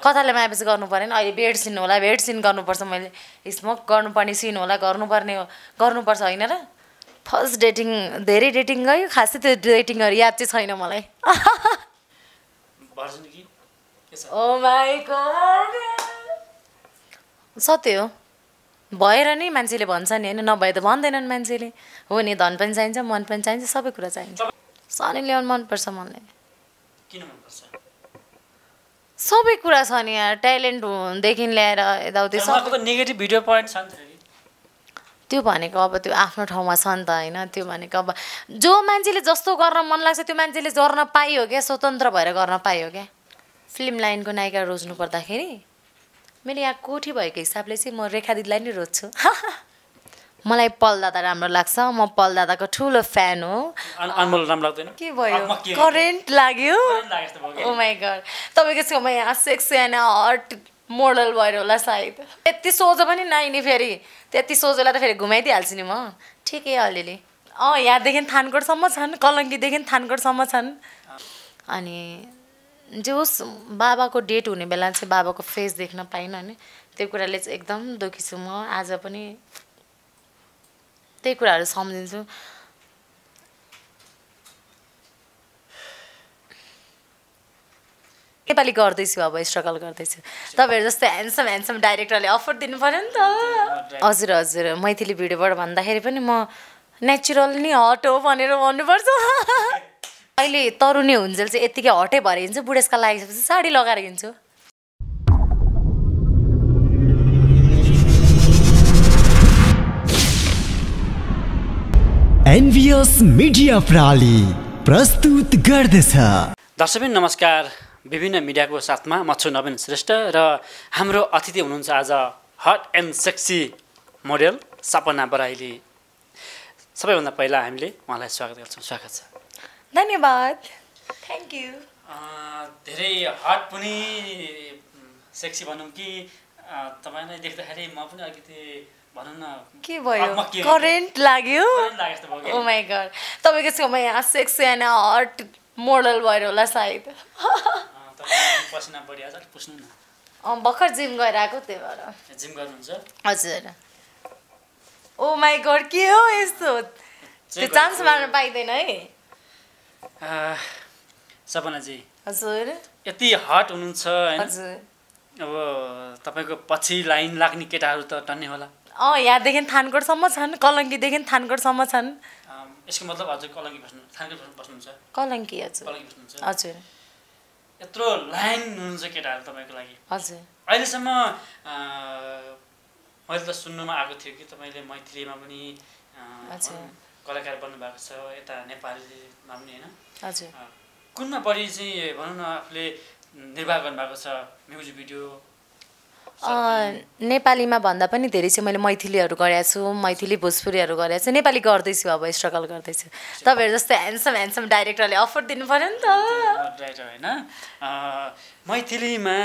कथाले मायापछि गर्नु परेन अहिले बेड सिन होला बेड सिन गर्नुपर्छ मैले स्मोक गर्नुपर्ने सिन होला गर्नुपर्ने गर्नुपर्छ होइन र फर्स्ट डेटिङ धेरै डेटिङ गयो खासै त्यो डेटिङहरू याद चाहिँ छैन मलाई oh सत्य हो भएर नि मान्छेले भन्छ नि होइन नभए त भन्दैनन् मान्छेले हो नि धन पनि चाहिन्छ मन पनि चाहिन्छ सबै कुरा चाहिन्छ सनी ल्याउनु मनपर्छ मलाई किन मनपर्छ सबै कुरा छ नि यहाँ ट्यालेन्टदेखि ल्याएर यताउति नेगेटिभ भिडियो पोइन्ट छ त्यो भनेको अब त्यो आफ्नो ठाउँमा छ नि त होइन त्यो भनेको अब जो मान्छेले जस्तो गर्न मन लाग्छ त्यो मान्छेले गर्न पाइयो क्या स्वतन्त्र भएर गर्न पाइयो क्या फिल्म लाइनको नायिका रोज्नु पर्दाखेरि मैले यहाँ कोठी भएको हिसाबले चाहिँ म रेखा दिदीलाई नै रोज्छु मलाई पल दादा राम्रो लाग्छ म पल दादाको ठुलो फ्यान हो के भयो करेन्ट लाग्यो गड oh तपाईँको छेउमा यहाँ सेक्सेना हट मोडल भएर होला सायद यति सोझो पनि नाइने फेरि त्यति सोझोलाई त फेरि घुमाइदिइहाल्छु नि म ठिकै अलिअलि अँ यहाँदेखि थानकोटसम्म छन् कलङ्कीदेखि थानकोटसम्म छन् अनि होस् बाबाको डेट हुने बेला चाहिँ बाबाको फेस देख्न पाइनँ नि त्यो कुराले चाहिँ एकदम दुखी छु म आज पनि त्यही कुराहरू सम्झिन्छु नेपाली गर्दैछु अब स्ट्रगल गर्दैछु तपाईँहरू जस्तो ह्यान्डसम ह्यान्डसम डाइरेक्टरले अफर दिनु पऱ्यो नि त हजुर हजुर मैथिली भिडियोबाट भन्दाखेरि पनि म नेचुरल नि हट हो भनेर भन्नुपर्छ अहिले तरुणी हुन्जेल चाहिँ यत्तिकै हटै भएर हिँड्छु बुढेसका लागि साडी लगाएर हिँड्छु एनबिएस मिडिया प्रणाली प्रस्तुत गर्दछ दर्शकबिन नमस्कार विभिन्न मिडियाको साथमा म छु नवीन श्रेष्ठ र हाम्रो अतिथि हुनुहुन्छ आज hot and sexy model Sapna Baraili सबैभन्दा पहिला हामीले उहाँलाई स्वागत गर्छौँ स्वागत छ धन्यवाद थ्याङ्क यू धेरै हट पनि सेक्सी भनौँ कि तपाईँलाई देख्दाखेरि म पनि अलिकति के भयो करेन्ट लाग्यो ओ गड oh तपाईँको छेउमा यहाँ सेक्स सेक्सेना हट मोडल भएर होला सायद भर्खर जिम गएर आएको त्यही भएर हजुर ओ माई गड के हो यस्तो त्यो चान्स मार्न पाइँदैन है सपनाजी हजुर यति हट हुनुहुन्छ अब तपाईँको पछि लाइन लाग्ने केटाहरू त टन्ने होला अँ यहाँदेखि थानकोटसम्म छन् कलङ्कीदेखि थानकोटसम्म छन् यसको मतलब हजुर कलङ्की बस्नु कलङ्की हजुर यत्रो लाइन हुनुहुन्छ केटाहरू तपाईँको लागि हजुर अहिलेसम्म मैले त सुन्नुमा आएको थियो कि तपाईँले मैथिलीमा पनि कलाकार बन्नु भएको छ यता नेपालीमा पनि होइन हजुर कुनमा बढी चाहिँ भनौँ न आफूले निर्वाह गर्नुभएको छ म्युजिक भिडियो नेपालीमा भन्दा पनि धेरै चाहिँ मैले मैथिलीहरू गरेको छु मैथिली भोजपुरीहरू गरेको छु नेपाली गर्दैछु अब स्ट्रगल गर्दैछु तपाईँहरू जस्तो ह्यान्डसम ह्यान्डसम डाइरेक्टरले अफर दिनु पऱ्यो नि त होइन मैथिलीमा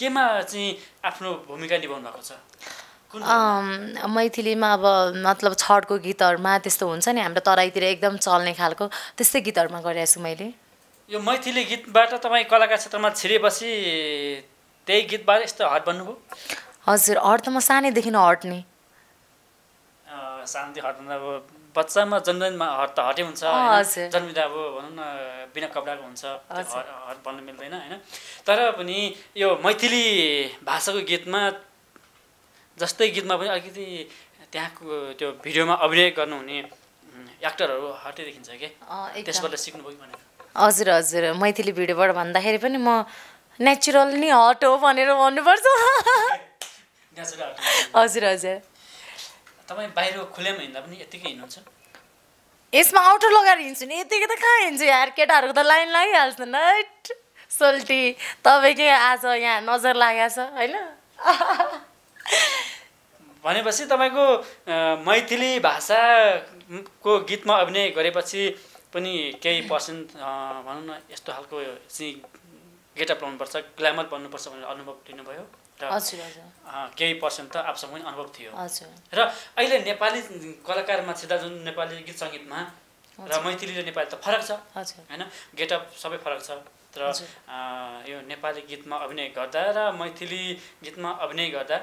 केमा चाहिँ आफ्नो भूमिका निभाउनु भएको छ मैथिलीमा अब मतलब छठको गीतहरूमा त्यस्तो हुन्छ नि हाम्रो तराईतिर एकदम चल्ने खालको त्यस्तै गीतहरूमा गरेको छु मैले यो मैथिली गीतबाट तपाईँ कलाका क्षेत्रमा छिरेपछि त्यही गीतबारे यस्तो हट बन्नुभयो हजुर हट त म सानैदेखि हट्ने सानोदेखि हट भन्दा अब बच्चामा जन्मदिनमा हट त हटै हुन्छ जन्मिँदा अब भनौँ न बिना कपडाको हुन्छ हट बन्न मिल्दैन होइन तर पनि यो मैथिली भाषाको गीतमा जस्तै गीतमा पनि अलिकति त्यहाँको त्यो भिडियोमा अभिनय गर्नुहुने एक्टरहरू हटै देखिन्छ क्या त्यसबाट सिक्नुभयो भनेर हजुर हजुर मैथिली भिडियोबाट भन्दाखेरि पनि म नेचुरल नै हट हो भनेर भन्नुपर्छ हजुर हजुर तपाईँ बाहिर खुलेमा हिँड्दा पनि यतिकै हिँड्नुहुन्छ यसमा आउटर लगाएर हिँड्छु नि यतिकै त कहाँ हिँड्छु यार केटाहरूको त लाइन लागिहाल्छ नाइट सोल्टी तपाईँकै आज यहाँ नजर लागेको छ होइन भनेपछि तपाईँको मैथिली भाषाको गीतमा अभिनय गरेपछि पनि केही पर्सेन्ट भनौँ न यस्तो खालको चाहिँ गेटअप लाउनुपर्छ ग्ल्यामर बन्नुपर्छ भनेर अनुभव लिनुभयो र केही पर्सेन्ट त आफूसँग पनि अनुभव थियो र अहिले नेपाली कलाकारमा छिर्दा जुन नेपाली गीत सङ्गीतमा र मैथिली र नेपाली त फरक छ होइन गेटअप सबै फरक छ र यो नेपाली गीतमा अभिनय गर्दा र मैथिली गीतमा अभिनय गर्दा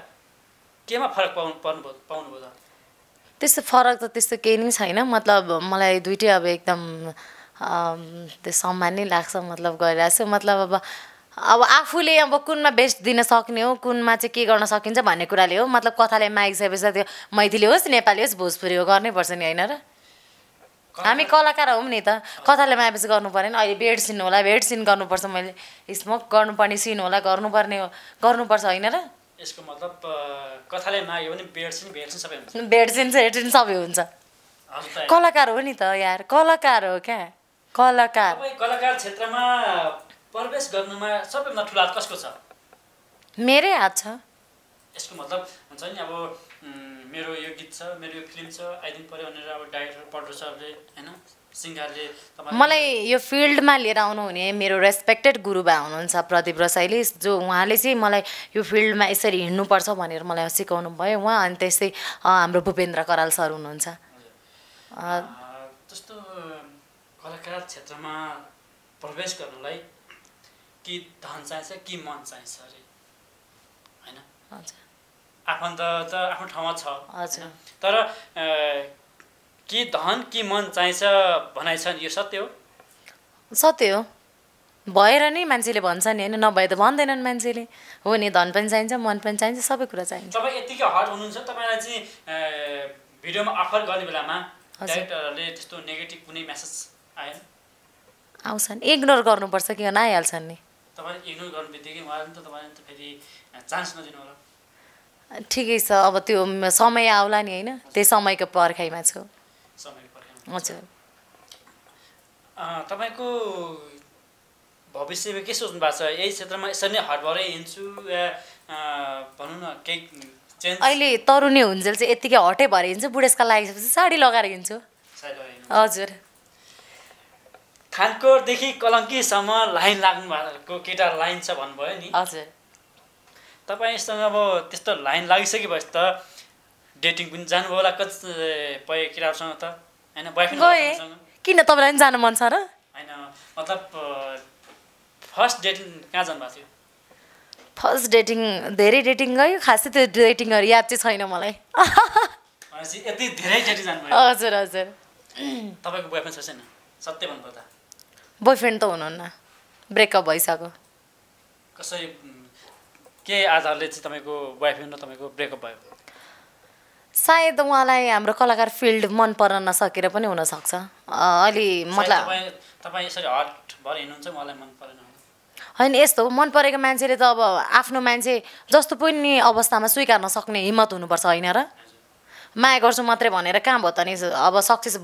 केमा फरक पाउनु पर्नु पाउनुभयो त त्यस्तो फरक त त्यस्तो केही नै छैन मतलब मलाई दुइटै अब एकदम त्यो सम्मान नै लाग्छ मतलब गरिरहेको छु मतलब अब अब आफूले अब कुनमा बेस्ट दिन सक्ने हो कुनमा चाहिँ के गर्न सकिन्छ भन्ने कुराले हो मतलब कथाले मागिसकेपछि त्यो मैथिली होस् नेपाली होस् भोजपुरी हो गर्नैपर्छ नि होइन र हामी कलाकार हौँ नि त कथाले मागेपछि गर्नु नि अहिले बेड सिन होला बेड सिन गर्नुपर्छ मैले स्मोक गर्नुपर्ने सिन होला गर्नुपर्ने हो गर्नुपर्छ होइन र यसको मतलब कथाले माग्यो भने बेड सिन सबै हुन्छ सबै हुन्छ कलाकार हो नि त यार कलाकार हो क्या कलाकार कलाकार क्षेत्रमा प्रवेश गर्नुमा सबैभन्दा ठुलो हात कसको छ मेरै हात छ यसको मतलब हुन्छ नि अब मेरो यो गीत छ मेरो यो फिल्म छ आइदिनु पऱ्यो भनेर अब डाइरेक्टर प्रड्युसरले होइन सिङ्गरले मलाई यो फिल्डमा लिएर आउनुहुने मेरो रेस्पेक्टेड गुरुबा हुनुहुन्छ प्रदीप रसाईले जो उहाँले चाहिँ मलाई यो फिल्डमा यसरी हिँड्नुपर्छ भनेर मलाई सिकाउनु भयो उहाँ अनि त्यस्तै हाम्रो भूपेन्द्र कराल सर हुनुहुन्छ कलाकार क्षेत्रमा प्रवेश गर्नलाई कि धन चाहिन्छ कि मन चाहिन्छ अरे होइन आफन्त त आफ्नो ठाउँमा छ तर कि धन कि मन चाहिन्छ भनाइ छ नि यो सत्य हो सत्य हो भएर नै मान्छेले भन्छ नि होइन नभए त भन्दैनन् मान्छेले हो नि धन पनि चाहिन्छ मन पनि चाहिन्छ सबै कुरा चाहिन्छ तपाईँ यतिकै हट हुनुहुन्छ तपाईँलाई चाहिँ भिडियोमा अफर गर्ने बेलामा डाइरेक्टरहरूले त्यस्तो नेगेटिभ कुनै मेसेज आउँछन् इग्नोर गर्नुपर्छ कि आइहाल्छन् नि ठिकै छ अब त्यो समय आउला नि होइन त्यही समयको पर्खाइमा छु हजुर तपाईँको भविष्यमा के सोच्नु भएको छ यही क्षेत्रमा यसरी नै हट भएरै हिँड्छु भनौँ न केही अहिले तरुणी हुन्जेल चाहिँ यत्तिकै हटै भएर हिँड्छु बुढेसका लागिसकेपछि साडी लगाएर हिँड्छु हजुर खानकोटदेखि कलङ्कीसम्म लाइन लाग्नु भएको केटा लाइन छ भन्नुभयो नि हजुर तपाईँसँग अब त्यस्तो लाइन लागिसकेपछि त डेटिङ पनि जानुभयो होला कति पयो केटाहरूसँग त होइन किन तपाईँलाई पनि जानु मन छ र होइन मतलब फर्स्ट डेटिङ कहाँ जानुभएको थियो फर्स्ट डेटिङ धेरै डेटिङ गयो खासै त्यो डेटिङहरू याद चाहिँ छैन मलाई यति धेरै डेटिङ जानुभयो हजुर हजुर तपाईँको बोयफ्रेन्ड छ छैन सत्य भन्नुभयो त बोयफ्रेन्ड त हुनुहुन्न ब्रेकअप भइसक्यो कसरी के आधारले चाहिँ तपाईँको बोयफ्रेन्ड र तपाईँको ब्रेकअप भयो सायद उहाँलाई हाम्रो कलाकार फिल्ड मन पर्न नसकेर पनि हुनसक्छ अलि मतलब होइन यस्तो मन परेको मान्छेले त अब आफ्नो मान्छे जस्तो पनि अवस्थामा स्वीकार्न सक्ने हिम्मत हुनुपर्छ होइन र माया गर्छु मात्रै भनेर कहाँ भयो त नि अब सक्सेस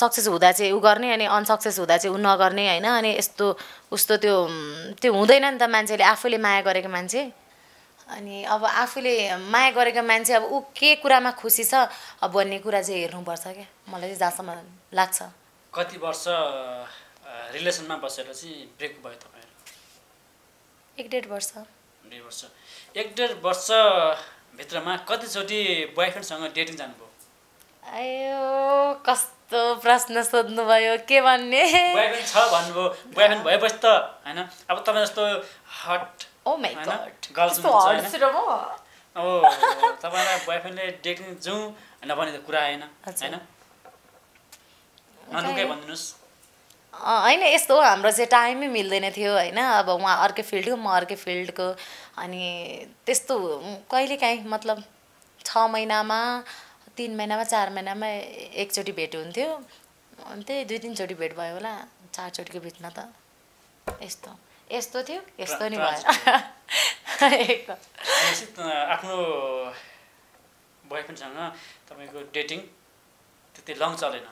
सक्सेस हुँदा चाहिँ ऊ गर्ने अनि अनसक्सेस हुँदा चाहिँ ऊ नगर्ने होइन अनि यस्तो उस्तो त्यो त्यो हुँदैन नि त मान्छेले आफूले माया गरेको मान्छे अनि अब आफूले माया गरेको मान्छे अब ऊ के कुरामा खुसी छ अब भन्ने कुरा चाहिँ हेर्नुपर्छ क्या मलाई चाहिँ जहाँसम्म लाग्छ कति वर्ष रिलेसनमा बसेर चाहिँ ब्रेक भयो तपाईँहरू एक डेढ वर्ष डेढ वर्ष एक डेढ वर्ष भित्रमा कतिचोटि बोयफ्रेन्डसँग डेटिङ जानुभयो आयो कस्तो प्रश्न सोध्नुभयो के भन्ने बोयफ्रेन्ड छ भन्नुभयो बोयफ्रेन्ड भएपछि त होइन अब तपाईँ जस्तो oh hot oh my god girls अब तपाईँलाई बोयफ्रेन्डले डेटिङ जाउँ नभने त कुरा आएन होइन ननुकै भनिदिनुहोस् होइन यस्तो हो हाम्रो चाहिँ टाइमै मिल्दैन थियो होइन अब उहाँ अर्कै फिल्डको म अर्कै फिल्डको अनि त्यस्तो कहिलेकाहीँ मतलब छ महिनामा तिन महिनामा चार महिनामा एकचोटि भेट हुन्थ्यो अनि त्यही दुई तिनचोटि भेट भयो होला चारचोटिको भेटमा त यस्तो यस्तो थियो यस्तो नि भयो आफ्नो बोयफ्रेन्डसँग तपाईँको डेटिङ त्यति लङ चलेन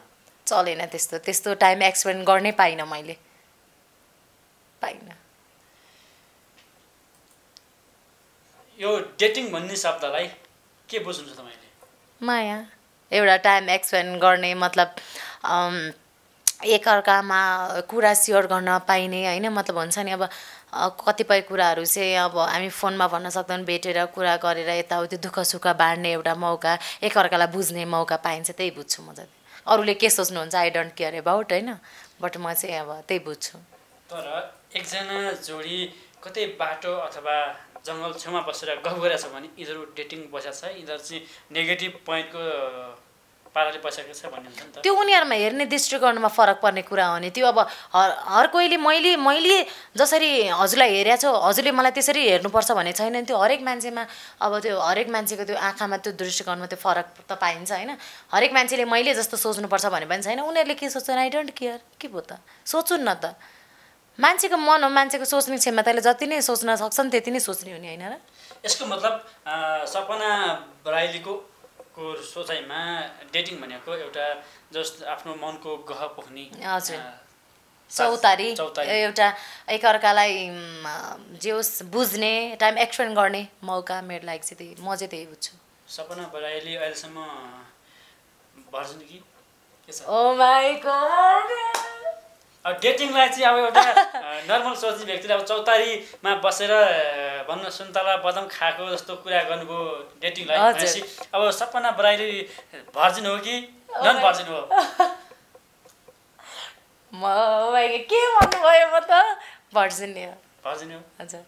चलेन त्यस्तो त्यस्तो टाइम एक्सपेन्ड गर्नै पाइनँ मैले पाइनँ यो डेटिङ भन्ने शब्दलाई के बुझ्नु तपाईँले माया एउटा टाइम एक्सपेन्ड गर्ने मतलब एकअर्कामा कुरा सेयर गर्न पाइने होइन मतलब हुन्छ नि अब कतिपय कुराहरू चाहिँ अब हामी फोनमा भन्न सक्दैनौँ भेटेर कुरा गरेर यताउति दुःख सुख बाँड्ने एउटा मौका एकअर्कालाई बुझ्ने मौका पाइन्छ त्यही बुझ्छु म जति अरूले के सोच्नुहुन्छ आई डोन्ट केयर एबाउट होइन बट म चाहिँ अब त्यही बुझ्छु तर एकजना जोडी कतै बाटो अथवा जङ्गल छेउमा बसेर गफ गरेछ भने यिनीहरू डेटिङ बसेको छ यिनीहरू चाहिँ नेगेटिभ पोइन्टको पाराले छ भन्ने हुन्छ नि त त्यो उनीहरूमा हेर्ने दृष्टिकोणमा फरक पर्ने कुरा हो नि त्यो अब हर हर कोहीले मैले मैले जसरी हजुरलाई हेरेको छु हजुरले मलाई त्यसरी हेर्नुपर्छ भन्ने छैन नि त्यो हरेक मान्छेमा अब त्यो हरेक मान्छेको त्यो आँखामा त्यो दृष्टिकोणमा त्यो फरक त पाइन्छ होइन हरेक मान्छेले मैले जस्तो सोच्नुपर्छ भने पनि छैन उनीहरूले के सोच्छन् आई डोन्ट केयर के भयो त सोचौँ न त मान्छेको मन हो मान्छेको सोच्ने क्षमताले जति नै सोच्न सक्छन् त्यति नै सोच्ने हुने होइन र यसको मतलब सपना राईलीको को सोचाइमा डेटिङ भनेको एउटा जस्ट आफ्नो मनको गह पोख्ने चौतारी एउटा एकअर्कालाई जे होस् बुझ्ने टाइम एक्सपेन्ड गर्ने मौका मेरो लागि चाहिँ त्यही म चाहिँ त्यही बुझ्छु सपना बराइली अहिलेसम्म भर्छन् कि oh डेटिङलाई चाहिँ अब एउटा नर्मल सोच्ने व्यक्तिले अब चौतारीमा बसेर भन्न सुन्तला बदम खाएको जस्तो कुरा गर्नुभयो डेटिङ लाइफ भनेपछि अब सपना बराइली भर्जिन हो कि नन भर्जिन हो म के भन्नुभयो म त भर्जिन हो भर्जिन हो हजुर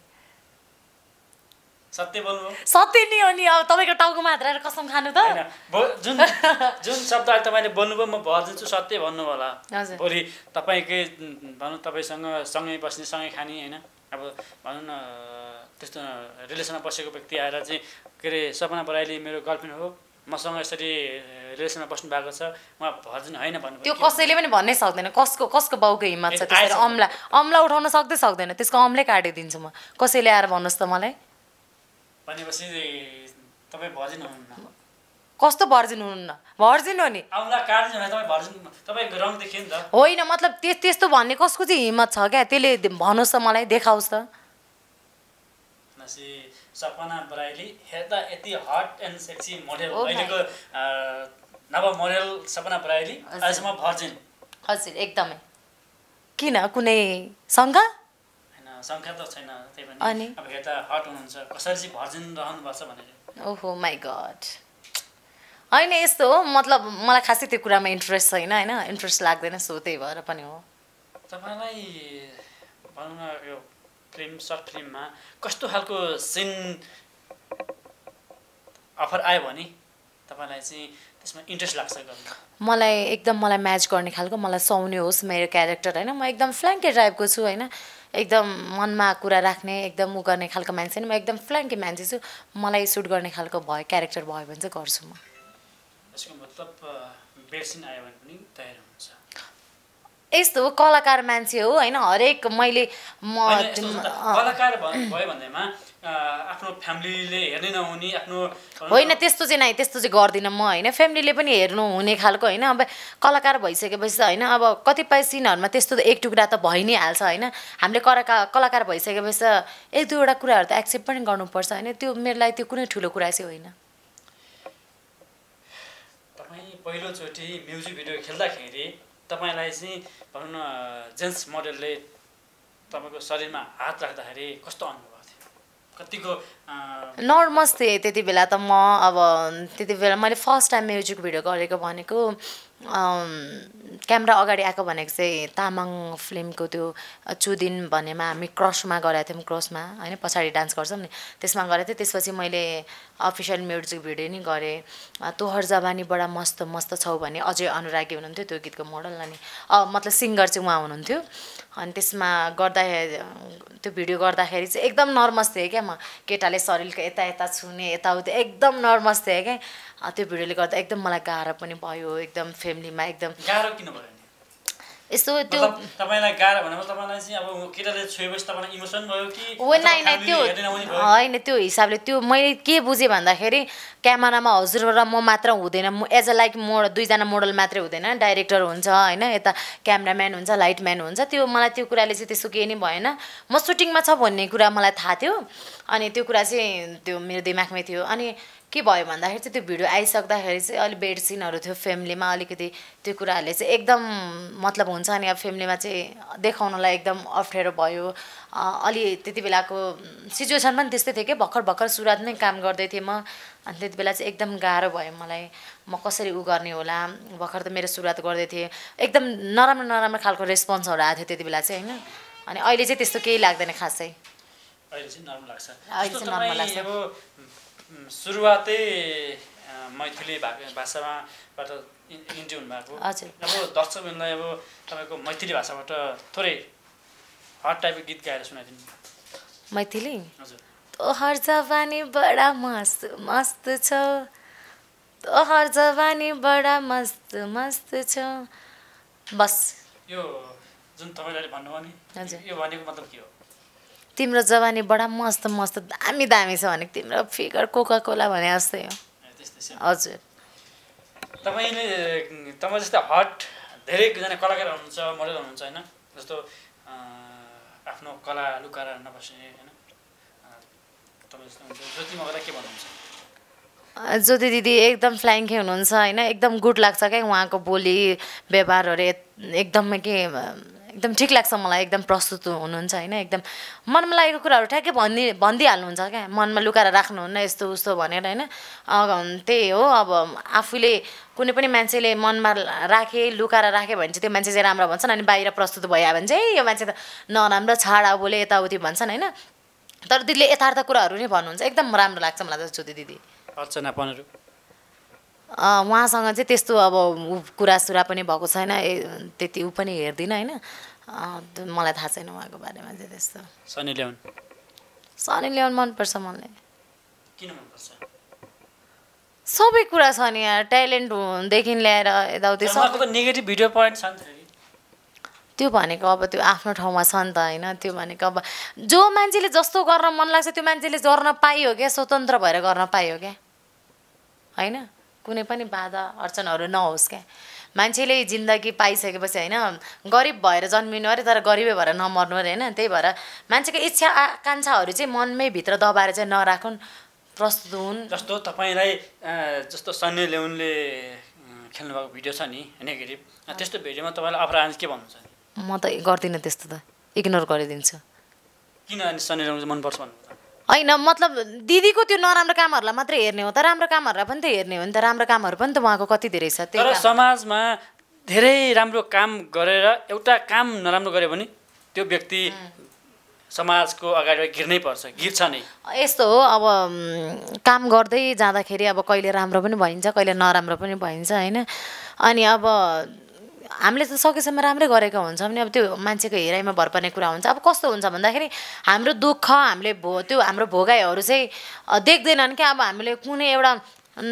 सत्य बोल्नु सत्य नै हो नि अब तपाईँको टाउकोमा हात कसम खानु त जुन जुन शब्द अहिले तपाईँले बोल्नुभयो म छु सत्य भन्नु होला भोलि तपाईँकै भनौँ तपाईँसँग सँगै बस्ने सँगै खाने होइन अब भनौँ न त्यस्तो रिलेसनमा बसेको व्यक्ति आएर चाहिँ के अरे सपना बराइली मेरो गर्लफ्रेन्ड हो मसँग यसरी रिलेसनमा बस्नु भएको छ म भर्जिन होइन भन्नु त्यो कसैले पनि भन्नै सक्दैन कसको कसको बाउको हिम्मत छ त्यसरी अम्ला अम्ला उठाउन सक्दै सक्दैन त्यसको अम्लै काटिदिन्छु म कसैले आएर भन्नुहोस् त मलाई भनेपछि तपाईँ भर्जिन हुनुहुन्न कस्तो भर्जिन हुनुहुन्न भर्जिन हो नि होइन मतलब त्यस त्यस्तो भन्ने कसको चाहिँ हिम्मत छ क्या त्यसले भन्नुहोस् त मलाई देखाओस् त सपना बराइली हेर्दा यति हट एन्ड सेक्सी मोडेल अहिलेको नव मोडेल सपना बराइली अहिलेसम्म भर्जिन हजुर एकदमै किन कुनै शङ्का शङ्का त छैन त्यही पनि अब हेर्दा हट हुनुहुन्छ कसरी चाहिँ भर्जिन रहनुपर्छ भनेर ओहो माई गड होइन यस्तो हो मतलब मलाई खासै त्यो कुरामा इन्ट्रेस्ट छैन होइन इन्ट्रेस्ट लाग्दैन सो त्यही भएर पनि हो तपाईँलाई भनौँ न यो फिल्म सर्ट फिल्ममा कस्तो खालको सिन अफर आयो भने तपाईँलाई चाहिँ त्यसमा इन्ट्रेस्ट लाग्छ मलाई एकदम मलाई म्याच गर्ने खालको मलाई सुहाउने होस् मेरो क्यारेक्टर होइन म एकदम फ्ल्याङ्के टाइपको छु होइन एकदम मनमा कुरा राख्ने एकदम उ गर्ने खालको मान्छे नि म एकदम फ्ल्याङ्के मान्छे छु मलाई सुट गर्ने खालको भयो क्यारेक्टर भयो भने चाहिँ गर्छु म यसको मतलब आयो भने पनि तयार हुन्छ यस्तो कलाकार मान्छे हो होइन हरेक मैले म कलाकार भयो भन्दैमा आफ्नो फ्यामिलीले आफ्नो होइन त्यस्तो चाहिँ नै त्यस्तो चाहिँ गर्दिनँ म होइन फ्यामिलीले पनि हेर्नु हुने खालको होइन अब कलाकार भइसकेपछि त होइन अब कतिपय सिनहरूमा त्यस्तो त एक टुक्रा त भइ नै हाल्छ होइन हामीले कलाका कलाकार भइसकेपछि त एक दुईवटा कुराहरू त एक्सेप्ट पनि गर्नुपर्छ होइन त्यो मेरो लागि त्यो कुनै ठुलो कुरा चाहिँ होइन पहिलोचोटि म्युजिक भिडियो खेल्दाखेरि तपाईँलाई चाहिँ भनौँ न जेन्ट्स मोडलले तपाईँको शरीरमा हात राख्दाखेरि कस्तो अनुभव कतिको नर्मस थिएँ त्यति बेला त म अब त्यति बेला मैले फर्स्ट टाइम म्युजिक भिडियो गरेको भनेको क्यामेरा अगाडि आएको भनेको चाहिँ तामाङ फिल्मको त्यो चुदिन भन्नेमा हामी क्रसमा गरेको थियौँ क्रसमा होइन पछाडि डान्स गर्छौँ नि त्यसमा गरेको थिएँ त्यसपछि मैले अफिसियल म्युजिक भिडियो नि गरेँ तोहर जवानी बडा मस्त मस्त छौ भने अझै अनुरागी हुनुहुन्थ्यो त्यो गीतको मोडल अनि मतलब सिङ्गर चाहिँ उहाँ हुनुहुन्थ्यो अनि त्यसमा गर्दा त्यो भिडियो गर्दाखेरि चाहिँ एकदम नर्मस थिएँ क्या म केटाले शरीरको यता यता छुने यताउति एकदम नर्मस थिएँ क्या त्यो भिडियोले गर्दा एकदम मलाई गाह्रो पनि भयो एकदम फेमिलीमा एकदम किन भयो यस्तो त्यो तपाईँलाई गाह्रो भनेपछि तपाईँलाई चाहिँ अब केटाले छोएपछि तपाईँलाई इमोसन भयो कि होइन त्यो होइन त्यो हिसाबले त्यो मैले के बुझेँ भन्दाखेरि क्यामेरामा हजुर र म मात्र हुँदैन म एज अ लाइक मोड दुईजना मोडल मात्रै हुँदैन डाइरेक्टर हुन्छ होइन यता क्यामराम्यान हुन्छ लाइटम्यान हुन्छ त्यो मलाई त्यो कुराले चाहिँ त्यस्तो केही नै भएन म सुटिङमा छ भन्ने कुरा मलाई थाहा थियो अनि त्यो कुरा चाहिँ त्यो मेरो दिमागमै थियो अनि के भयो भन्दाखेरि चाहिँ त्यो भिडियो आइसक्दाखेरि चाहिँ अलिक बेड सिनहरू थियो फेमिलीमा अलिकति त्यो कुराहरूले चाहिँ एकदम मतलब हुन्छ नि अब फेमिलीमा चाहिँ देखाउनलाई एकदम अप्ठ्यारो भयो अलि त्यति बेलाको सिचुएसन पनि त्यस्तै थियो कि भर्खर भर्खर सुरुवात नै काम गर्दै थिएँ म अनि त्यति बेला चाहिँ एकदम गाह्रो भयो मलाई म कसरी उ गर्ने होला भर्खर त मेरो सुरुवात गर्दै थिएँ एकदम नराम्रो नराम्रो खालको रेस्पोन्सहरू आएको थियो त्यति बेला चाहिँ होइन अनि अहिले चाहिँ त्यस्तो केही लाग्दैन खासै सुरुवातै मैथिली भाषामाबाट इन्ट्री हुनुभएको अब दर्शकहरूलाई अब तपाईँको मैथिली भाषाबाट थोरै हट टाइपको गीत गाएर सुनाइदिनु मैथिली तोहर जवानी बडा मस्त मस्त छ तोहर जवानी बडा मस्त मस्त छ बस यो जुन तपाईँले भन्नुभयो नि यो भनेको मतलब के हो तिम्रो जवानी बडा मस्त मस्त दामी दामी छ भनेको तिम्रो फिगर कोका कोला भने जस्तै हो हजुर तपाईँले तपाईँ जस्तै हट धेरैजना कलाकार हुनुहुन्छ मोडल हुनुहुन्छ होइन जस्तो आफ्नो कला लुकाएर नबस्ने होइन जस्तो हुन्छ ज्योति के ज्योति दिदी एकदम फ्ल्याङ्के हुनुहुन्छ होइन एकदम गुड लाग्छ क्या उहाँको बोली व्यवहारहरू एकदमै के एकदम ठिक लाग्छ मलाई एकदम प्रस्तुत हुनुहुन्छ होइन एकदम मनमा लागेको कुराहरू ठ्याक्कै भनिदि भनिदिइहाल्नुहुन्छ क्या मनमा लुकाएर राख्नुहुन्न यस्तो उस्तो भनेर होइन त्यही हो अब आफूले कुनै पनि मान्छेले मनमा राखे लुकाएर राख्यो भने चाहिँ त्यो मान्छे चाहिँ राम्रो भन्छन् अनि बाहिर प्रस्तुत भयो भने चाहिँ यो मान्छे त नराम्रो छाड बोले यताउति भन्छन् होइन तर दिदीले यथार्थ कुराहरू नै भन्नुहुन्छ एकदम राम्रो लाग्छ मलाई त ज्योति दिदी अर्चना पनहरू उहाँसँग चाहिँ त्यस्तो अब कुरासुरा पनि भएको छैन त्यति ऊ पनि हेर्दिनँ होइन मलाई थाहा छैन उहाँको बारेमा चाहिँ त्यस्तो सनी लियोन सनी लियोन मनपर्छ मलाई किन मनपर्छ सबै कुरा छ नि यहाँ ट्यालेन्टदेखि ल्याएर यताउति नेगेटिभ भिडियो पोइन्ट छ त्यो भनेको अब त्यो आफ्नो ठाउँमा छ नि त होइन त्यो भनेको अब जो मान्छेले जस्तो गर्न मन लाग्छ त्यो मान्छेले गर्न पाइयो क्या स्वतन्त्र भएर गर्न पाइयो क्या होइन कुनै पनि बाधा अर्चनहरू नहोस् क्या मान्छेले जिन्दगी पाइसकेपछि होइन गरिब भएर जन्मिनु अरे तर गरिबै भएर नमर्नु अरे होइन त्यही भएर मान्छेको इच्छा आकाङ्क्षाहरू चाहिँ मनमै भित्र दबाएर चाहिँ नराखुन् प्रस्तुत हुन् जस्तो तपाईँलाई जस्तो सन्य लेउनले भएको भिडियो छ नि होइन गरिब त्यस्तो भिडियोमा तपाईँलाई अपराध के भन्नुहुन्छ म त गर्दिनँ त्यस्तो त इग्नोर गरिदिन्छु किन सन्य लेउन मनपर्छ भन्नु होइन मतलब दिदीको त्यो नराम्रो कामहरूलाई मात्रै हेर्ने हो त राम्रो कामहरूलाई पनि त हेर्ने हो नि त राम्रो कामहरू पनि त उहाँको कति धेरै छ तर समाजमा धेरै राम्रो काम गरेर एउटा काम नराम्रो गऱ्यो भने त्यो व्यक्ति समाजको अगाडि गिर्नै पर्छ गिर्छ नै यस्तो हो अब काम गर्दै जाँदाखेरि अब कहिले राम्रो पनि भइन्छ कहिले नराम्रो पनि भइन्छ होइन अनि अब हामीले त सकेसम्म राम्रै गरेको हुन्छौँ भने अब त्यो मान्छेको हेराइमा भर पर्ने कुरा हुन्छ अब कस्तो हुन्छ भन्दाखेरि हाम्रो दुःख हामीले भो त्यो हाम्रो भोगाइहरू चाहिँ देख्दैनन् क्या अब हामीले कुनै एउटा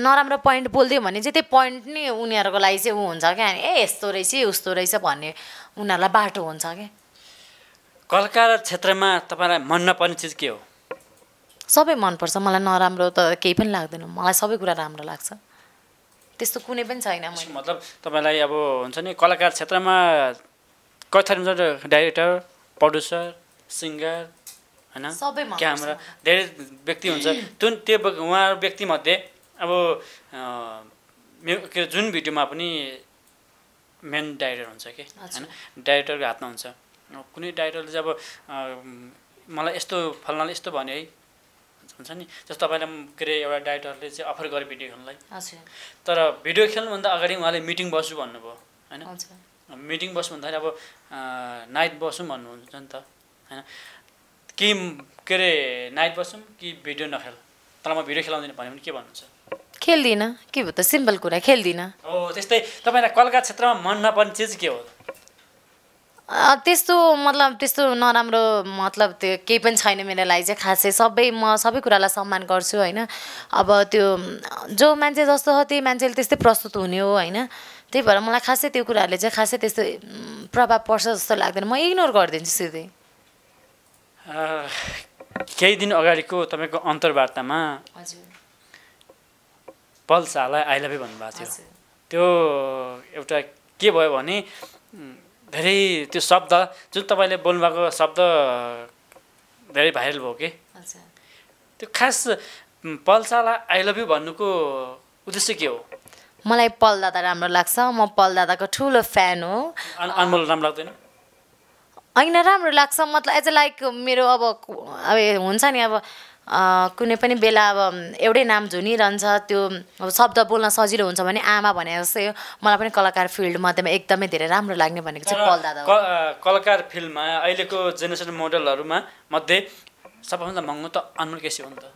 नराम्रो पोइन्ट बोलिदियो भने चाहिँ त्यो पोइन्ट नै उनीहरूको लागि चाहिँ ऊ हुन्छ क्या ए यस्तो रहेछ उस्तो रहेछ भन्ने उनीहरूलाई बाटो हुन्छ क्या कलकार क्षेत्रमा तपाईँलाई मन नपर्ने चिज के हो सबै मनपर्छ मलाई नराम्रो त केही पनि लाग्दैन मलाई सबै कुरा राम्रो लाग्छ त्यस्तो कुनै पनि छैन मतलब तपाईँलाई अब हुन्छ नि कलाकार क्षेत्रमा हुन्छ डाइरेक्टर प्रड्युसर सिङ्गर होइन क्यामरा धेरै व्यक्ति हुन्छ जुन त्यो उहाँ व्यक्तिमध्ये अब के जुन भिडियोमा पनि मेन डाइरेक्टर हुन्छ कि होइन डाइरेक्टरको हातमा हुन्छ कुनै डाइरेक्टरले चाहिँ अब मलाई यस्तो फल्नाले यस्तो भन्यो है हुन्छ नि जस्तो तपाईँलाई के अरे एउटा डाइरेक्टरले चाहिँ अफर गरे भिडियो खेल्नलाई तर भिडियो खेल्नुभन्दा अगाडि उहाँले मिटिङ बस्छु भन्नुभयो होइन मिटिङ बस्नु भन्दाखेरि अब नाइट बसौँ भन्नुहुन्छ नि त होइन कि के अरे नाइट बसौँ कि भिडियो नखेल तर म भिडियो खेलाउँदिनँ भन्यो भने के भन्नुहुन्छ खेल्दिनँ के भयो त सिम्पल कुरा खेल्दिनँ हो त्यस्तै तपाईँलाई कलका क्षेत्रमा मन नपर्ने चिज के हो त्यस्तो मतलब त्यस्तो नराम्रो मतलब त्यो केही पनि छैन मेरो लागि चाहिँ खासै सबै म सबै कुरालाई सम्मान गर्छु होइन अब त्यो जो मान्छे जस्तो छ त्यही मान्छेले त्यस्तै प्रस्तुत हुने हो होइन त्यही भएर मलाई खासै त्यो कुराहरूले चाहिँ खासै त्यस्तो प्रभाव पर्छ जस्तो लाग्दैन म इग्नोर गरिदिन्छु सिधै केही दिन अगाडिको तपाईँको अन्तर्वार्तामा पल्सालाई शाहलाई भन्नुभएको थियो त्यो एउटा के भयो भने धेरै त्यो शब्द जुन तपाईँले बोल्नुभएको शब्द धेरै भाइरल भयो कि त्यो खास पल्सालाई आई लभ यु भन्नुको उद्देश्य के हो मलाई पल दादा राम्रो लाग्छ म पल दादाको ठुलो फ्यान हो अनमोल राम्रो लाग्दैन होइन राम्रो लाग्छ मतलब एज अ लाइक मेरो अब अब हुन्छ नि अब कुनै पनि बेला अब एउटै नाम झुनिरहन्छ त्यो शब्द बोल्न सजिलो हुन्छ भने आमा भने जस्तै मलाई पनि कलाकार फिल्ड मध्येमा एकदमै धेरै राम्रो लाग्ने भनेको चाहिँ पल दादा कलाकार फिल्डमा अहिलेको जेनेरेसन मोडलहरूमा मध्ये सबैभन्दा महँगो त अनमोल केसी हो नि त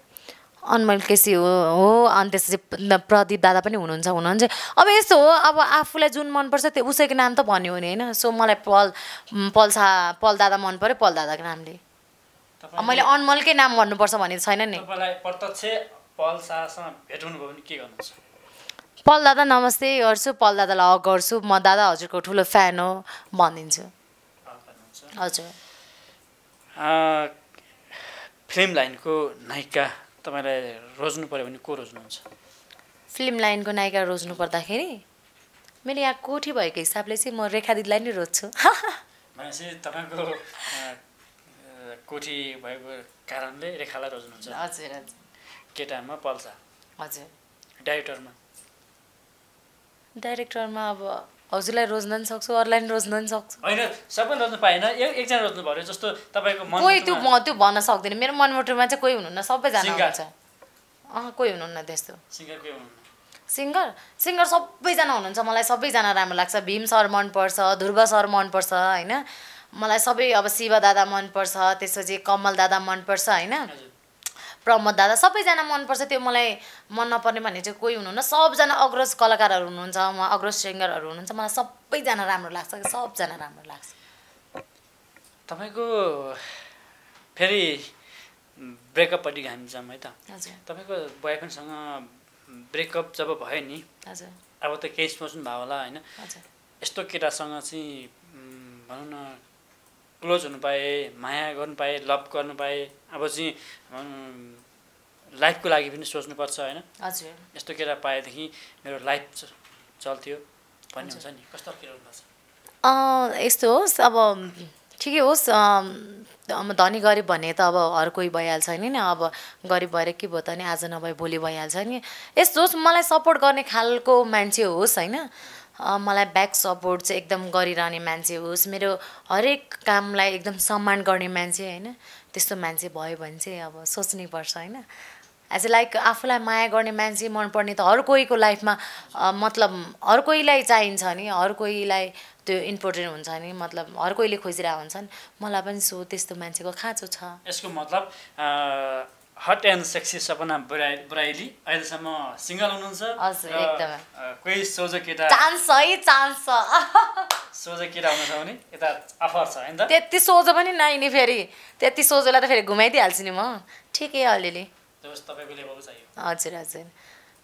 अनमोल केसी हो हो अनि त्यसपछि प्रदीप दादा पनि हुनुहुन्छ हुनुहुन्छ अब यस्तो हो अब आफूलाई जुन मनपर्छ त्यो उसैको नाम त भन्यो भने होइन सो मलाई पल पल्सा पल दादा मन पऱ्यो पल दादाको नामले मैले अनमलकै नाम भन्नुपर्छ भन्ने छैन नि पल पल दादा नमस्ते गर्छु पल दादालाई हक गर्छु म दादा हजुरको ठुलो फ्यान हो भनिदिन्छु हजुर फिल्म लाइनको नायिका तपाईँलाई रोज्नु पऱ्यो भने को रोज्नुहुन्छ फिल्म लाइनको नायिका रोज्नु पर्दाखेरि मेरो यहाँ कोठी भएको हिसाबले चाहिँ म रेखा दिदीलाई नै रोज्छु तपाईँको कोठी भएको कारणले रेखालाई रोज्नुहुन्छ हजुर केटामा पल्छ हजुर डाइरेक्टरमा डाइरेक्टरमा अब हजुरलाई रोज्न पनि सक्छु अरूलाई पनि रोज्न पनि सक्छु होइन सबै रोज्नु पाएन एकजना रोज्नु पऱ्यो जस्तो तपाईँको कोही त्यो म त्यो भन्न सक्दिनँ मेरो मनमोटरमा चाहिँ कोही हुनुहुन्न सबैजना हुन्छ अँ कोही हुनुहुन्न त्यस्तो सिङ्गर सिङ्गर सबैजना हुनुहुन्छ मलाई सबैजना राम्रो लाग्छ भीम सर मनपर्छ ध्रुव सर मनपर्छ होइन मलाई सबै अब शिव दादा मनपर्छ त्यसपछि कमल दादा मनपर्छ होइन प्रमोद दादा सबैजना मनपर्छ त्यो मलाई मन नपर्ने भन्ने चाहिँ कोही हुनुहुन्न सबजना अग्रज कलाकारहरू हुनुहुन्छ उहाँ अग्रज सिङ्गरहरू हुनुहुन्छ मलाई सबैजना राम्रो लाग्छ सबजना राम्रो लाग्छ तपाईँको फेरि ब्रेकअप ब्रेकअपपट्टि घामिन्छौँ है त तपाईँको बोयफ्रेन्डसँग ब्रेकअप जब भयो नि अब त केही सोच्नु भयो होला होइन यस्तो केटासँग चाहिँ भनौँ न क्लोज हुनु पाएँ माया गर्नु पाएँ लभ गर्नु पाएँ अब चाहिँ लाइफको लागि पनि सोच्नुपर्छ होइन यस्तो केरा पाएदेखि मेरो लाइफ चल्थ्यो भन्ने हुन्छ नि कस्तो यस्तो होस् अब ठिकै होस् धनी गरिब भन्ने त अब हर कोही भइहाल्छ नि अब गरिब भएर के भयो त नि आज नभए भोलि भइहाल्छ नि यस्तो होस् मलाई सपोर्ट गर्ने खालको मान्छे होस् होइन मलाई ब्याक सपोर्ट चाहिँ एकदम गरिरहने मान्छे होस् मेरो हरेक कामलाई एकदम सम्मान गर्ने मान्छे होइन त्यस्तो मान्छे भयो भने चाहिँ अब पर्छ होइन एज ए लाइक आफूलाई माया गर्ने मान्छे मनपर्ने त हर कोहीको लाइफमा मतलब हर कोहीलाई चाहिन्छ नि हर कोहीलाई त्यो इम्पोर्टेन्ट हुन्छ नि मतलब हर कोहीले खोजिरहेको हुन्छन् मलाई पनि सो त्यस्तो मान्छेको खाँचो छ यसको मतलब हट एन्ड सेक्सी सपना बुराइ बुराइली अहिलेसम्म सिङ्गल हुनुहुन्छ कोही सोझो केटा चान्स है चान्स सोझो केटा हुनुहुन्छ भने यता अफर छ होइन त्यति सोझो पनि नि फेरि त्यति सोझोलाई त फेरि घुमाइदिइहाल्छु नि म ठिकै अलिअलि हजुर हजुर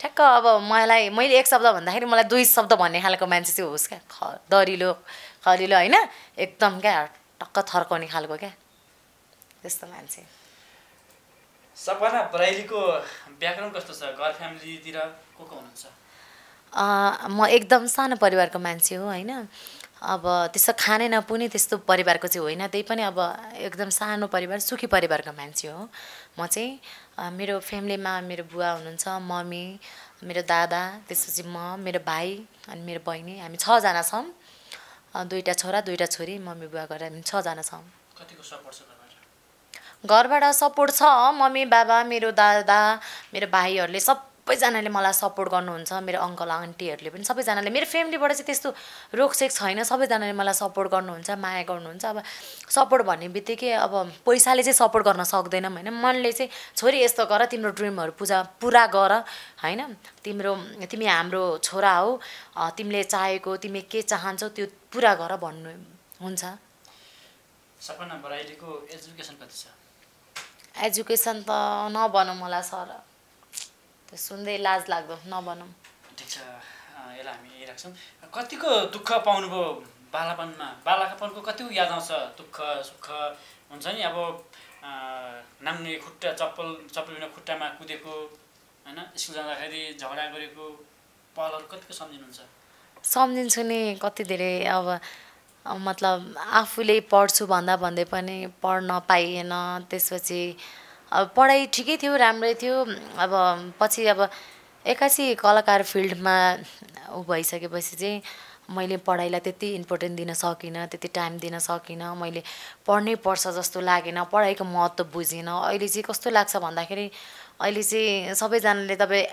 ठ्याक्क अब मलाई मैले एक शब्द भन्दाखेरि मलाई दुई शब्द भन्ने खालको मान्छे चाहिँ होस् क्या ख दरिलो खरिलो होइन एकदम क्या टक्क थर्काउने खालको क्या त्यस्तो मान्छे सपना बराइलीको व्याकरण कस्तो छ घर फ्यामिलीतिर को को हुनुहुन्छ म एकदम सानो परिवारको मान्छे हो होइन अब त्यस्तो खाने नपुग्ने त्यस्तो परिवारको चाहिँ होइन त्यही पनि अब एकदम सानो परिवार सुखी परिवारको मान्छे हो म चाहिँ मेरो फ्यामिलीमा मेरो बुवा हुनुहुन्छ मम्मी मेरो दादा त्यसपछि म मेरो भाइ अनि मेरो बहिनी हामी छजना छौँ दुईवटा छोरा दुईवटा छोरी मम्मी बुवा गरेर हामी छजना छौँ कतिको सपोर्ट छ घरबाट सपोर्ट छ मम्मी बाबा मेरो दादा मेरो भाइहरूले सबैजनाले मलाई सपोर्ट गर्नुहुन्छ मेरो अङ्कल आन्टीहरूले पनि सबैजनाले मेरो फ्यामिलीबाट चाहिँ त्यस्तो रोकसेक छैन सबैजनाले मलाई सपोर्ट गर्नुहुन्छ माया गर्नुहुन्छ अब सपोर्ट भन्ने बित्तिकै अब पैसाले चाहिँ सपोर्ट गर्न सक्दैनौँ होइन मनले चाहिँ छोरी यस्तो गर तिम्रो ड्रिमहरू पूजा पुरा गर होइन तिम्रो तिमी हाम्रो छोरा हो तिमीले चाहेको तिमी के चाहन्छौ त्यो पुरा गर भन्नु हुन्छ सपना बराइलीको एजुकेसन कति छ एजुकेसन त नभनौँ होला सर त्यो सुन्दै लाज लाग्दो नभनौँ ठिक छ यसलाई हामी राख्छौँ कतिको दुःख पाउनुभयो बालापनमा बालापनको कतिको याद आउँछ दुःख सुख हुन्छ नि अब नाम्ने खुट्टा चप्पल चप्पल बिना खुट्टामा कुदेको होइन स्कुल जाँदाखेरि झगडा गरेको पलहरू कतिको सम्झिनुहुन्छ सम्झिन्छु नि कति धेरै अब मतलब आफूले पढ्छु भन्दा भन्दै पनि पढ्न पाइएन त्यसपछि अब पढाइ ठिकै थियो राम्रै थियो अब पछि अब एक्कासी कलाकार फिल्डमा ऊ भइसकेपछि चाहिँ मैले पढाइलाई त्यति इम्पोर्टेन्ट दिन सकिनँ त्यति टाइम दिन सकिनँ मैले पढ्नै पर्छ जस्तो लागेन पढाइको महत्त्व बुझिनँ अहिले चाहिँ कस्तो लाग्छ भन्दाखेरि अहिले चाहिँ सबैजनाले तपाईँ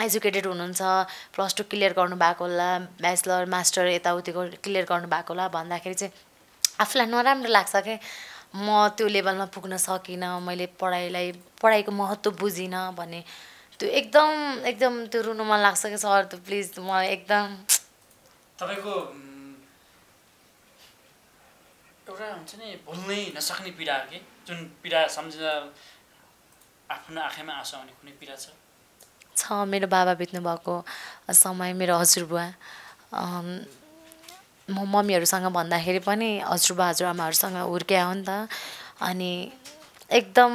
एजुकेटेड हुनुहुन्छ प्लस टू क्लियर गर्नुभएको होला ब्याचलर मास्टर यताउतिको क्लियर गर्नुभएको होला भन्दाखेरि चाहिँ आफूलाई नराम्रो लाग्छ क्या म त्यो लेभलमा पुग्न सकिनँ मैले पढाइलाई पढाइको महत्त्व बुझिनँ भने त्यो एकदम एकदम त्यो रुनु मन लाग्छ कि सर त प्लिज म एकदम तपाईँको एउटा हुन्छ नि भुल्नै नसक्ने पीडा हो कि जुन पीडा सम्झिँदा आफ्नो आँखामा आँसु आउने कुनै पीडा छ छ मेरो बाबा बित्नुभएको समय मेरो हजुरबुवा म मम्मीहरूसँग भन्दाखेरि पनि हजुरबा हजुरआमाहरूसँग हुर्क्या हो नि त अनि एकदम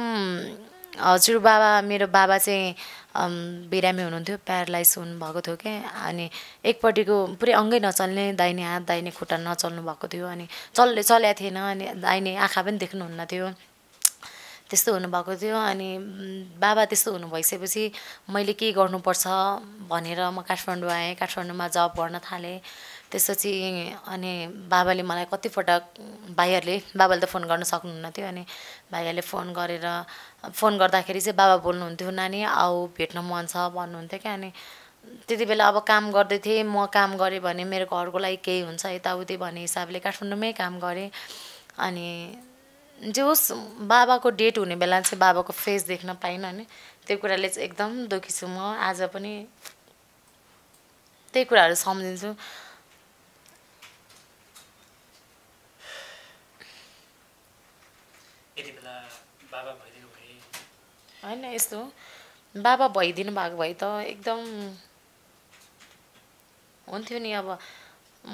हजुरबाबा मेरो बाबा चाहिँ बिरामी हुनुहुन्थ्यो प्यारालाइज हुनुभएको थियो क्या अनि एकपट्टिको पुरै अङ्गै नचल्ने दाहिने हात दाहिने खुट्टा नचल्नु भएको थियो अनि चल्ने चल्या थिएन अनि दाहिने आँखा पनि देख्नुहुन्न थियो त्यस्तो हुनुभएको थियो अनि बाबा त्यस्तो हुनु भइसकेपछि मैले के गर्नुपर्छ भनेर म काठमाडौँ आएँ काठमाडौँमा जब गर्न थालेँ त्यसपछि अनि बाबाले मलाई कतिपटक भाइहरूले बाबाले त फोन गर्न सक्नुहुन्थ्यो अनि भाइहरूले फोन गरेर फोन गर्दाखेरि चाहिँ बाबा बोल्नुहुन्थ्यो नानी आऊ भेट्न मन छ भन्नुहुन्थ्यो क्या अनि त्यति बेला अब काम गर्दै थिएँ म काम गरेँ भने मेरो घरको लागि केही हुन्छ यताउति भन्ने हिसाबले काठमाडौँमै काम गरेँ अनि जे बाबाको डेट हुने बेला चाहिँ बाबाको फेस देख्न पाइनँ नि त्यो कुराले चाहिँ एकदम दुखी छु म आज पनि त्यही कुराहरू सम्झिन्छु होइन यस्तो बाबा भइदिनु भएको भए त एकदम हुन्थ्यो नि अब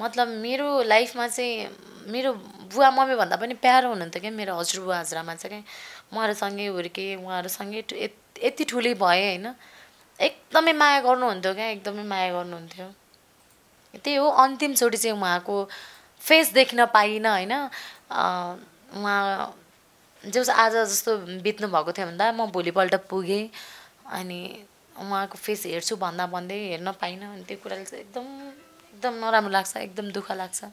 मतलब मेरो लाइफमा चाहिँ मेरो बुवा मम्मी भन्दा पनि प्यारो हुनुहुन्थ्यो क्या मेरो हजुरबुवा हजुरआमा चाहिँ क्या उहाँहरूसँगै हुर्केँ उहाँहरूसँगै यति ठुलै भएँ होइन एकदमै माया गर्नुहुन्थ्यो क्या एकदमै माया गर्नुहुन्थ्यो त्यही हो अन्तिमचोटि चाहिँ उहाँको फेस देख्न पाइनँ होइन उहाँ जो आज जस्तो बित्नु भएको थियो भन्दा म भोलिपल्ट पुगेँ अनि उहाँको फेस हेर्छु भन्दा भन्दै हेर्न पाइनँ अनि त्यो कुराले चाहिँ एकदम एकदम नराम्रो लाग्छ एकदम दुःख लाग्छ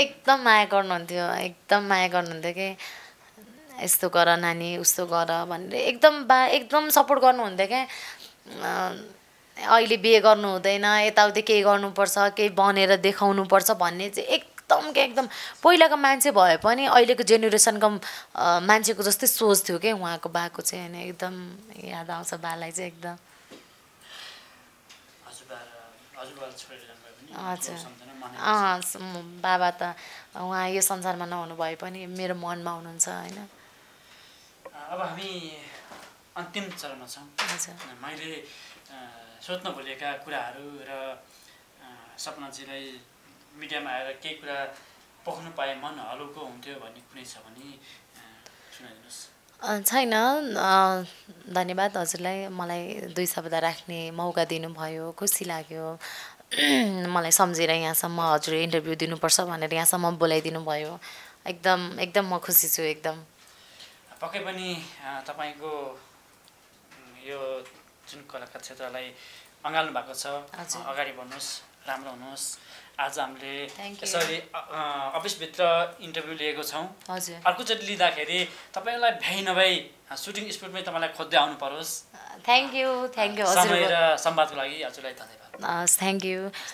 एकदम माया गर्नुहुन्थ्यो एकदम माया गर्नुहुन्थ्यो कि यस्तो गर नानी उस्तो गर भनेर एकदम बा एकदम सपोर्ट गर्नुहुन्थ्यो क्या अहिले बिहे गर्नु हुँदैन यताउति केही गर्नुपर्छ केही बनेर देखाउनुपर्छ भन्ने चाहिँ एक एकदम क्या एकदम पहिलाको मान्छे भए पनि अहिलेको जेनेरेसनको मान्छेको जस्तै सोच थियो क्या उहाँको बाको चाहिँ होइन एकदम याद आउँछ बालाई चाहिँ एकदम हजुर बाबा त उहाँ यो संसारमा नहुनु भए पनि मेरो मनमा हुनुहुन्छ होइन अब हामी अन्तिम चरणमा छौँ मैले सोध्न भुलेका कुराहरू र सपनाजीलाई मिडियामा आएर केही कुरा पक्नु पाए मन हलुको हुन्थ्यो भन्ने कुनै छ भने सुनाइदिनुहोस् छैन धन्यवाद हजुरलाई मलाई दुई शब्द राख्ने मौका दिनुभयो खुसी लाग्यो मलाई सम्झेर यहाँसम्म हजुर इन्टरभ्यू दिनुपर्छ भनेर यहाँसम्म बोलाइदिनु भयो एकदम एकदम म खुसी छु एकदम पक्कै पनि तपाईँको यो जुन कलाकार क्षेत्रलाई अँगाल्नु भएको छ अगाडि बढ्नुहोस् राम्रो हुनुहोस् आज हामीले यसरी अफिसभित्र इन्टरभ्यू लिएको छौँ हजुर अर्कोचोटि लिँदाखेरि तपाईँलाई भ्याइ नभई सुटिङ स्पिडमै तपाईँलाई खोज्दै आउनु परोस् थ्याङ्क यू थ्याङ्क यू समय र संवादको लागि हजुरलाई धन्यवाद थ्याङ्क यू